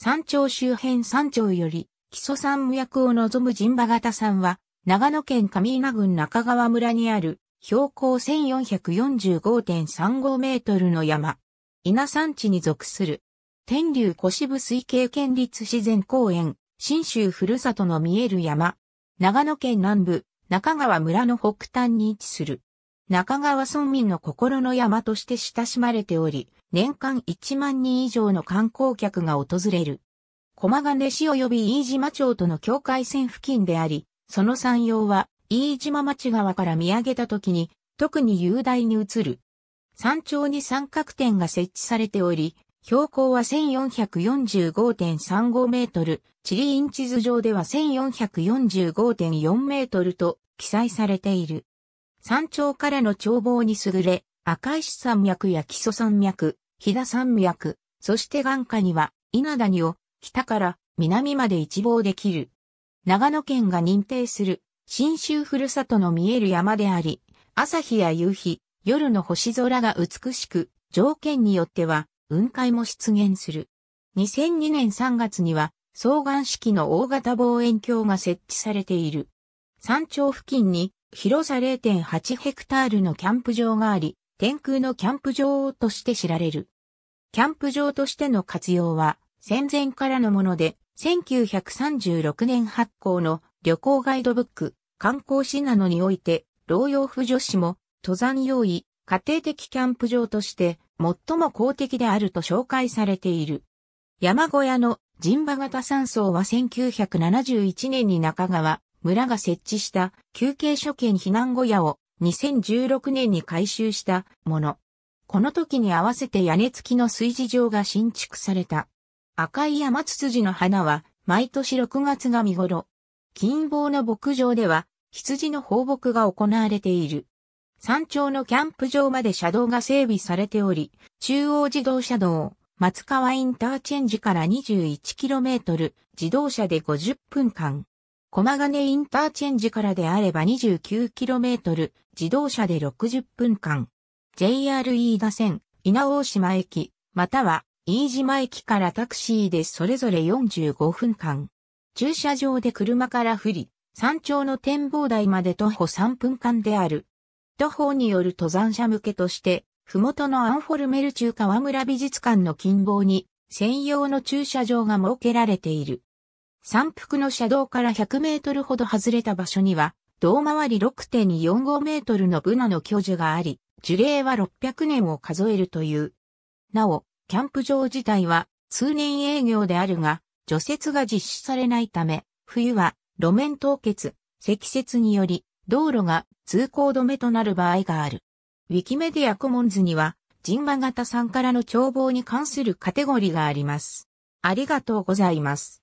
山頂周辺山頂より、木曽山無役を望む神馬型山は、長野県上稲郡中川村にある、標高1445.35メートルの山。稲山地に属する。天竜小部水系県立自然公園、新州ふるさとの見える山。長野県南部、中川村の北端に位置する。中川村民の心の山として親しまれており、年間1万人以上の観光客が訪れる。駒ヶ根市及び飯島町との境界線付近であり、その山陽は飯島町側から見上げた時に特に雄大に映る。山頂に三角点が設置されており、標高は1445.35メートル、地理院地図上では1445.4メートルと記載されている。山頂からの眺望に優れ、赤石山脈や木曽山脈、飛騨山脈、そして眼下には稲谷を北から南まで一望できる。長野県が認定する新州ふるさとの見える山であり、朝日や夕日、夜の星空が美しく、条件によっては雲海も出現する。2002年3月には双眼式の大型望遠鏡が設置されている。山頂付近に広さ0.8ヘクタールのキャンプ場があり、天空のキャンプ場として知られる。キャンプ場としての活用は戦前からのもので、1936年発行の旅行ガイドブック、観光誌なのにおいて、老養婦女子も登山用意、家庭的キャンプ場として最も公的であると紹介されている。山小屋の人馬型山荘は1971年に中川村が設置した休憩所兼避難小屋を2016年に改修したもの。この時に合わせて屋根付きの炊事場が新築された。赤い山ツツジの花は毎年6月が見頃。金棒の牧場では羊の放牧が行われている。山頂のキャンプ場まで車道が整備されており、中央自動車道、松川インターチェンジから 21km、自動車で50分間。駒金インターチェンジからであれば 29km、自動車で60分間。JR e 打線、稲大島駅、または飯島駅からタクシーでそれぞれ45分間。駐車場で車から降り、山頂の展望台まで徒歩3分間である。徒歩による登山者向けとして、麓のアンフォルメル中川村美術館の近傍に、専用の駐車場が設けられている。山腹の車道から100メートルほど外れた場所には、胴回り6.45メートルのブナの巨樹があり、樹齢は600年を数えるという。なお、キャンプ場自体は通年営業であるが、除雪が実施されないため、冬は路面凍結、積雪により、道路が通行止めとなる場合がある。ウィキメディアコモンズには、人馬型さんからの眺望に関するカテゴリーがあります。ありがとうございます。